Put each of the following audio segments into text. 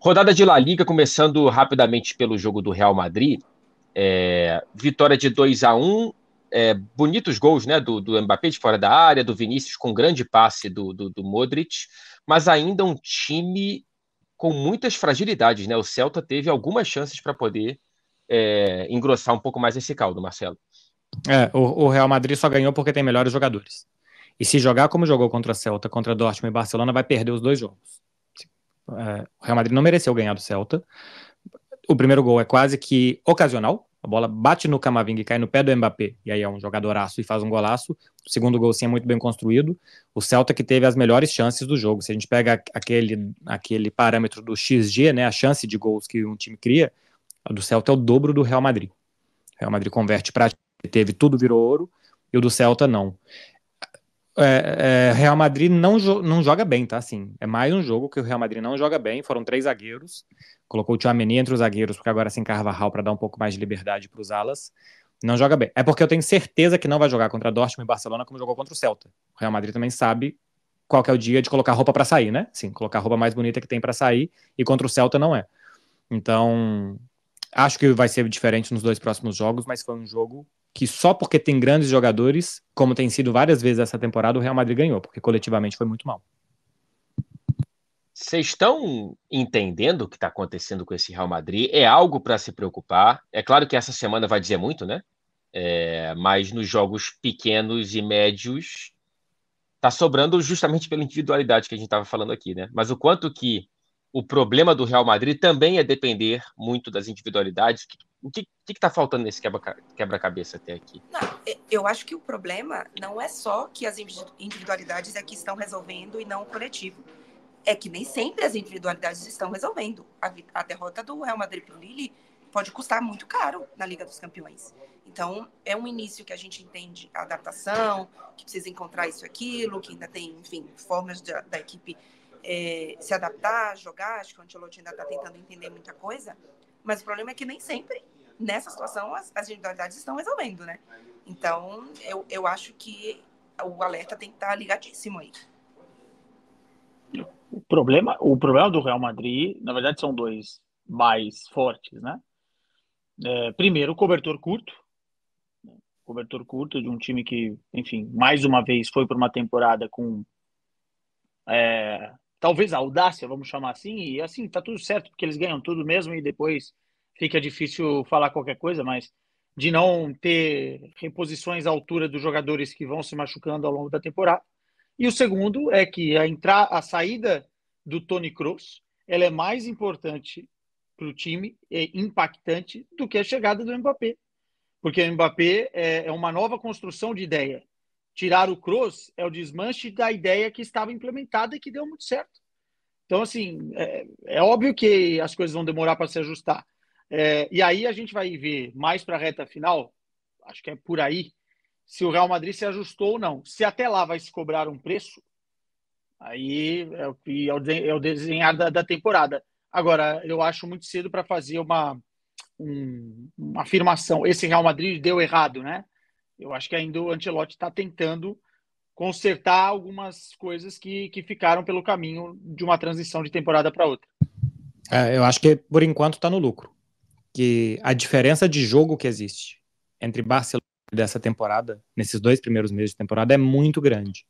Rodada de La Liga, começando rapidamente pelo jogo do Real Madrid. É, vitória de 2 a 1 é, bonitos gols né, do, do Mbappé de fora da área, do Vinícius com grande passe do, do, do Modric, mas ainda um time com muitas fragilidades. Né? O Celta teve algumas chances para poder é, engrossar um pouco mais esse caldo, Marcelo. É, o, o, Real Madrid só ganhou porque tem melhores jogadores. E se jogar como jogou contra o Celta, contra Dortmund e Barcelona, vai perder os dois jogos. É, o Real Madrid não mereceu ganhar do Celta. O primeiro gol é quase que ocasional. A bola bate no Camavinga e cai no pé do Mbappé. E aí é um jogadoraço e faz um golaço. O segundo gol sim é muito bem construído. O Celta que teve as melhores chances do jogo. Se a gente pega aquele, aquele parâmetro do XG, né, a chance de gols que um time cria, a do Celta é o dobro do Real Madrid. O Real Madrid converte praticamente, teve tudo virou ouro, e o do Celta não. É, é, Real Madrid não, jo não joga bem, tá? Assim, é mais um jogo que o Real Madrid não joga bem. Foram três zagueiros. Colocou o Tchouameni entre os zagueiros, porque agora sem Carvajal para dar um pouco mais de liberdade para os alas. Não joga bem. É porque eu tenho certeza que não vai jogar contra Dortmund e Barcelona como jogou contra o Celta. O Real Madrid também sabe qual é o dia de colocar roupa para sair, né? Sim, colocar a roupa mais bonita que tem para sair e contra o Celta não é. Então, acho que vai ser diferente nos dois próximos jogos, mas foi um jogo que só porque tem grandes jogadores, como tem sido várias vezes essa temporada, o Real Madrid ganhou, porque coletivamente foi muito mal. Vocês estão entendendo o que está acontecendo com esse Real Madrid? É algo para se preocupar. É claro que essa semana vai dizer muito, né? É, mas nos jogos pequenos e médios, está sobrando justamente pela individualidade que a gente estava falando aqui, né? Mas o quanto que o problema do Real Madrid também é depender muito das individualidades. O que está faltando nesse quebra-cabeça até aqui? Não, eu acho que o problema não é só que as individualidades é que estão resolvendo e não o coletivo. É que nem sempre as individualidades estão resolvendo. A, a derrota do Real Madrid para o Lille pode custar muito caro na Liga dos Campeões. Então, é um início que a gente entende a adaptação, que precisa encontrar isso e aquilo, que ainda tem, enfim, formas de, da equipe é, se adaptar, jogar. Acho que o Ancelotti ainda está tentando entender muita coisa. Mas o problema é que nem sempre, nessa situação, as, as individualidades estão resolvendo, né? Então, eu, eu acho que o alerta tem que estar tá ligadíssimo aí. O problema, o problema do Real Madrid, na verdade, são dois mais fortes, né? É, primeiro, o cobertor curto. Né? Cobertor curto de um time que, enfim, mais uma vez foi para uma temporada com é, talvez audácia, vamos chamar assim, e assim, tá tudo certo, porque eles ganham tudo mesmo e depois fica difícil falar qualquer coisa, mas de não ter reposições à altura dos jogadores que vão se machucando ao longo da temporada. E o segundo é que a entrar a saída do Tony Kroos, ela é mais importante para o time e impactante do que a chegada do Mbappé. Porque o Mbappé é, é uma nova construção de ideia. Tirar o cross é o desmanche da ideia que estava implementada e que deu muito certo. Então, assim, é, é óbvio que as coisas vão demorar para se ajustar. É, e aí a gente vai ver mais para a reta final, acho que é por aí, se o Real Madrid se ajustou ou não. Se até lá vai se cobrar um preço, aí é o, é, é o desenhar da, da temporada. Agora, eu acho muito cedo para fazer uma, um, uma afirmação. Esse Real Madrid deu errado, né? Eu acho que ainda o Antelote está tentando consertar algumas coisas que, que ficaram pelo caminho de uma transição de temporada para outra. É, eu acho que por enquanto está no lucro. Que a diferença de jogo que existe entre Barcelona dessa temporada, nesses dois primeiros meses de temporada, é muito grande.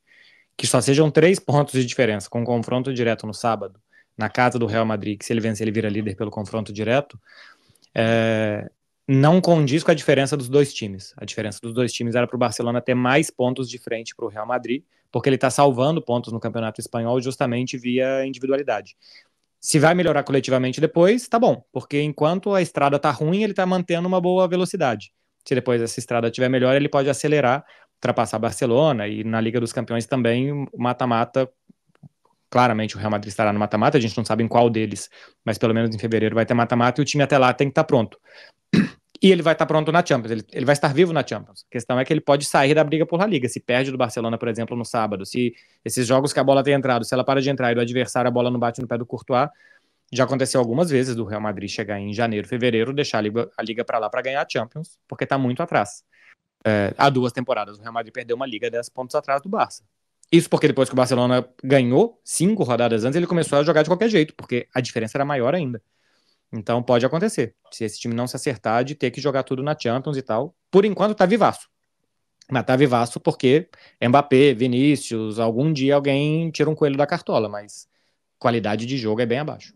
Que só sejam três pontos de diferença com um confronto direto no sábado, na casa do Real Madrid, que se ele vencer, ele vira líder pelo confronto direto. É, não condiz com a diferença dos dois times. A diferença dos dois times era para o Barcelona ter mais pontos de frente para o Real Madrid, porque ele está salvando pontos no Campeonato Espanhol justamente via individualidade. Se vai melhorar coletivamente depois, tá bom, porque enquanto a estrada tá ruim, ele tá mantendo uma boa velocidade. Se depois essa estrada tiver melhor, ele pode acelerar, ultrapassar Barcelona e na Liga dos Campeões também o mata-mata. Claramente o Real Madrid estará no mata-mata, a gente não sabe em qual deles, mas pelo menos em fevereiro vai ter mata-mata e o time até lá tem que estar tá pronto. E ele vai estar tá pronto na Champions, ele, ele vai estar vivo na Champions. A questão é que ele pode sair da briga por La Liga. Se perde do Barcelona, por exemplo, no sábado, se esses jogos que a bola tem entrado, se ela para de entrar e do adversário a bola não bate no pé do Courtois, já aconteceu algumas vezes do Real Madrid chegar em janeiro, fevereiro, deixar a liga, liga para lá para ganhar a Champions, porque está muito atrás. É, há duas temporadas o Real Madrid perdeu uma liga 10 pontos atrás do Barça. Isso porque depois que o Barcelona ganhou cinco rodadas antes, ele começou a jogar de qualquer jeito, porque a diferença era maior ainda. Então pode acontecer. Se esse time não se acertar de ter que jogar tudo na Champions e tal. Por enquanto tá vivaço. Mas tá vivaço porque Mbappé, Vinícius, algum dia alguém tira um coelho da cartola, mas qualidade de jogo é bem abaixo.